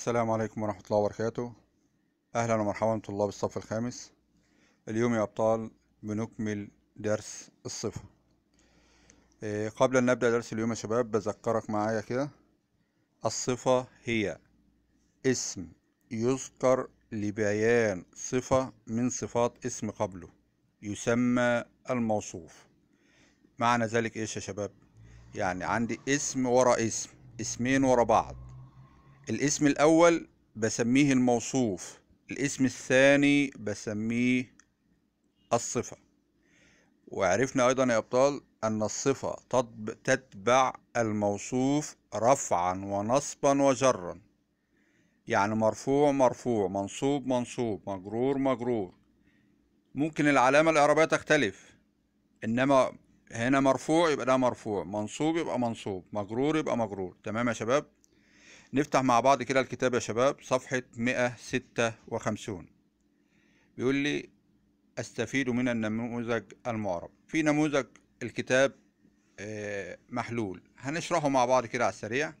السلام عليكم ورحمة الله وبركاته أهلا ومرحبا بطلاب الصف الخامس اليوم يا أبطال بنكمل درس الصفة إيه، قبل أن نبدأ درس اليوم يا شباب بذكرك معايا كده الصفة هي اسم يذكر لبيان صفة من صفات اسم قبله يسمى الموصوف معنى ذلك إيش يا شباب يعني عندي اسم ورا اسم اسمين ورا بعض الاسم الأول بسميه الموصوف الاسم الثاني بسميه الصفة وعرفنا أيضا يا أبطال أن الصفة تتبع الموصوف رفعا ونصبا وجرا يعني مرفوع مرفوع منصوب منصوب مجرور مجرور ممكن العلامة الإعرابية تختلف إنما هنا مرفوع يبقى ده مرفوع منصوب يبقى منصوب مجرور يبقى مجرور تمام يا شباب نفتح مع بعض كده الكتاب يا شباب صفحة 156 بيقول لي أستفيد من النموذج المعرب في نموذج الكتاب آه، محلول هنشرحه مع بعض كده على السريع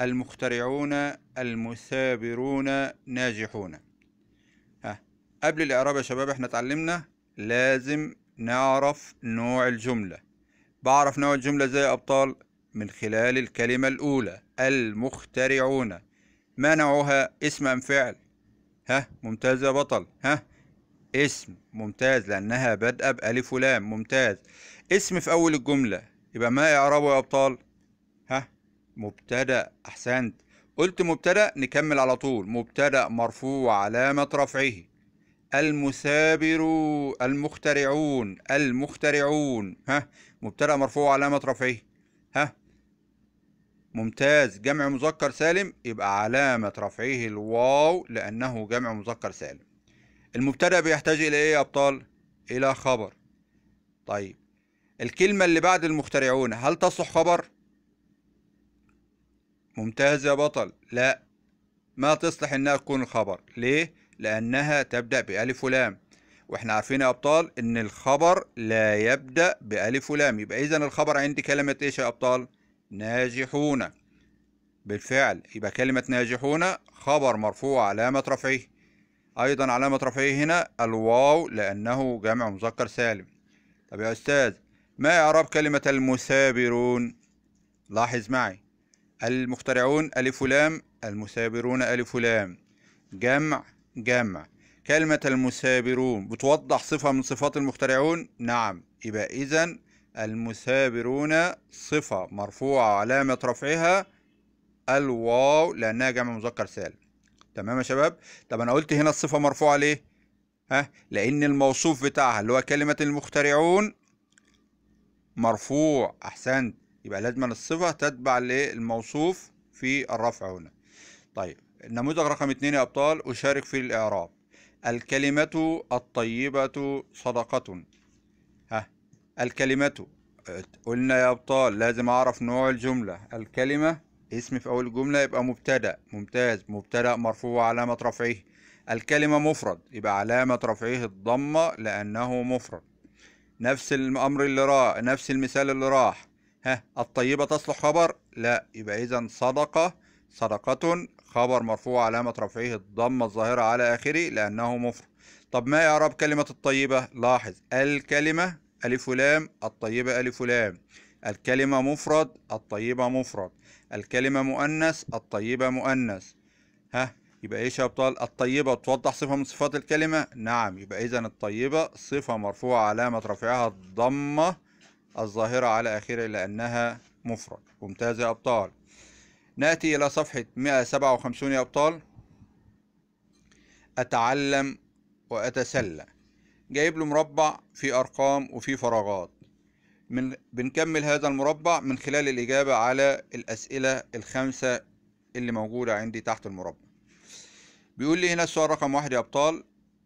المخترعون المثابرون ناجحون ها قبل الإعراب يا شباب احنا اتعلمنا لازم نعرف نوع الجملة بعرف نوع الجملة زي أبطال من خلال الكلمة الأولى المخترعون ما نوعها اسم أم فعل ها ممتاز يا بطل ها اسم ممتاز لأنها بادئة بألف ولام ممتاز اسم في أول الجملة يبقى ما إعرابه يا أبطال ها مبتدأ أحسنت قلت مبتدأ نكمل على طول مبتدأ مرفوع علامة رفعه المثابر المخترعون المخترعون ها مبتدأ مرفوع علامة رفعه ها ممتاز جمع مذكر سالم يبقى علامة رفعه الواو لأنه جمع مذكر سالم المبتدأ بيحتاج إلى إيه يا أبطال؟ إلى خبر طيب الكلمة اللي بعد المخترعون هل تصلح خبر؟ ممتاز يا بطل لا ما تصلح إنها تكون خبر ليه؟ لأنها تبدأ بألف ولام واحنا عارفين يا أبطال إن الخبر لا يبدأ بألف ولام يبقى إذا الخبر عندي كلمة إيش يا أبطال؟ ناجحون بالفعل يبقى كلمة ناجحون خبر مرفوع علامة رفعه أيضا علامة رفعه هنا الواو لأنه جمع مذكر سالم طب يا أستاذ ما إعراب كلمة المثابرون لاحظ معي المخترعون ألف لام المثابرون ألف لام جمع جمع كلمة المثابرون بتوضح صفة من صفات المخترعون نعم يبقى إذا المثابرون صفة مرفوعة علامة رفعها الواو لأنها جمع مذكر سالم تمام يا شباب طب أنا قلت هنا الصفة مرفوعة ليه ها لأن الموصوف بتاعها اللي هو كلمة المخترعون مرفوع أحسنت يبقى لازم الصفة تتبع للموصوف في الرفع هنا طيب النموذج رقم اتنين يا أبطال أشارك في الإعراب الكلمة الطيبة صدقة الكلمة قلنا يا أبطال لازم أعرف نوع الجملة الكلمة اسم في أول الجملة يبقى مبتدأ ممتاز مبتدأ مرفوع علامة رفعه الكلمة مفرد يبقى علامة رفعه الضمة لأنه مفرد نفس الأمر اللي راح نفس المثال اللي راح ها الطيبة تصلح خبر لا يبقى إذا صدقة صدقة خبر مرفوع علامة رفعه الضمة الظاهرة على آخره لأنه مفرد طب ما إعراب كلمة الطيبة لاحظ الكلمة ألف لام الطيبة ألف لام الكلمة مفرد الطيبة مفرد الكلمة مؤنث الطيبة مؤنث ها يبقى ايش يا ابطال الطيبة توضح صفة من صفات الكلمة نعم يبقى اذا الطيبة صفة مرفوعة علامة رفعها الضمة الظاهرة على آخره لأنها مفرد ممتاز يا أبطال نأتي إلى صفحة 157 يا أبطال أتعلم وأتسلى جايب له مربع في أرقام وفي فراغات من بنكمل هذا المربع من خلال الإجابة على الأسئلة الخمسة اللي موجودة عندي تحت المربع بيقول لي هنا السؤال رقم واحد يا أبطال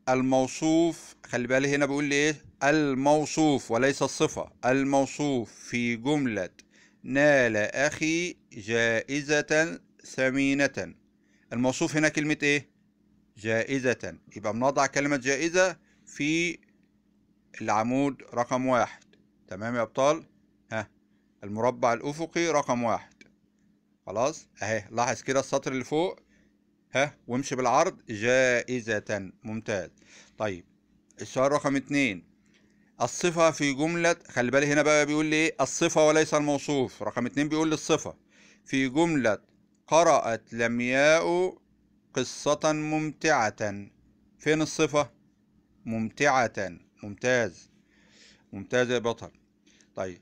الموصوف خلي بالي هنا بيقول لي إيه الموصوف وليس الصفة الموصوف في جملة نال أخي جائزة ثمينة الموصوف هنا كلمة إيه جائزة يبقى بنضع كلمة جائزة في العمود رقم واحد تمام يا أبطال ها المربع الأفقي رقم واحد خلاص أهي لاحظ كده السطر اللي فوق ها وامشي بالعرض جائزة ممتاز طيب السؤال رقم اتنين الصفة في جملة خلي بالي هنا بقى بيقول لي ايه الصفة وليس الموصوف رقم اتنين بيقول لي الصفة في جملة قرأت لمياء قصة ممتعة فين الصفة ممتعة ممتاز ممتاز يا بطل طيب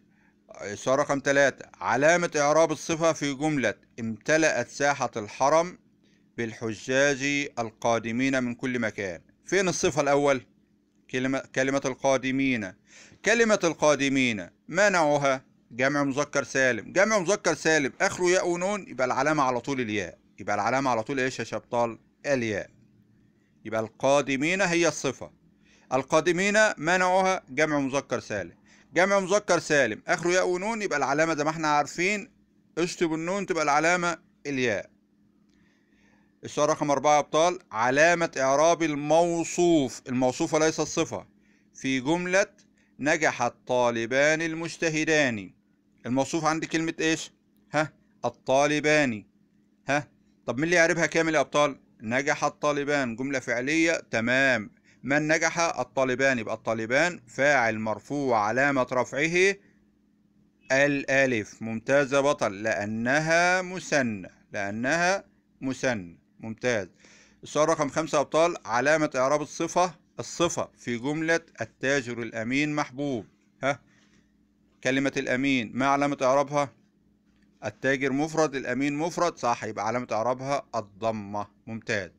السؤال رقم ثلاثة علامة إعراب الصفة في جملة امتلأت ساحة الحرم بالحجاج القادمين من كل مكان فين الصفة الأول؟ كلمة, كلمة القادمين كلمة القادمين ما نوعها؟ جمع مذكر سالم جمع مذكر سالم آخره ياء ونون يبقى العلامة على طول الياء يبقى العلامة على طول إيش يا شبطال؟ الياء يبقى القادمين هي الصفة القادمين منعها جمع مذكر سالم جمع مذكر سالم اخره ياء ونون يبقى العلامه زي ما احنا عارفين اشطب النون تبقى العلامه الياء السؤال رقم أربعة يا أبطال علامة إعراب الموصوف الموصوف ليس الصفة في جملة نجح الطالبان المجتهدان الموصوف عندي كلمة إيش؟ ها الطالبان ها طب مين اللي يعربها كامل يا أبطال؟ نجح الطالبان جملة فعلية تمام من نجح الطالبان يبقى الطالبان فاعل مرفوع علامة رفعه الألف ممتاز بطل لأنها مثنى لأنها مثنى ممتاز السؤال رقم خمسة أبطال علامة إعراب الصفة الصفة في جملة التاجر الأمين محبوب ها كلمة الأمين ما علامة إعرابها التاجر مفرد الأمين مفرد صح يبقى علامة إعرابها الضمة ممتاز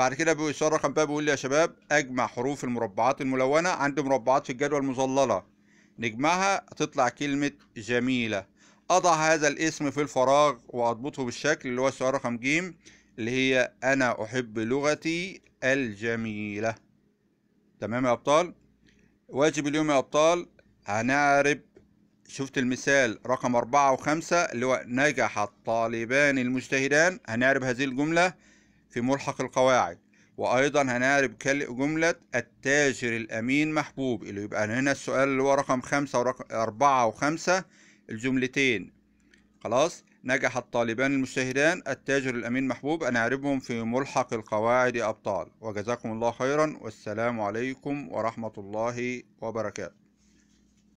بعد كده رقم باب بيقول لي يا شباب اجمع حروف المربعات الملونة عند مربعات في الجدول المظللة نجمعها تطلع كلمة جميلة أضع هذا الاسم في الفراغ وأضبطه بالشكل اللي هو السؤال رقم ج اللي هي أنا أحب لغتي الجميلة تمام يا أبطال واجب اليوم يا أبطال هنعرب شفت المثال رقم أربعة وخمسة اللي هو نجح الطالبان المجتهدان هنعرب هذه الجملة في ملحق القواعد وايضا هنعرف جملة التاجر الامين محبوب اللي يبقى هنا السؤال اللي هو رقم خمسة ورقم اربعة وخمسة الجملتين خلاص نجح الطالبان المجتهدان التاجر الأمين محبوب أن أعرفهم في ملحق القواعد أبطال وجزاكم الله خيرا والسلام عليكم ورحمة الله وبركاته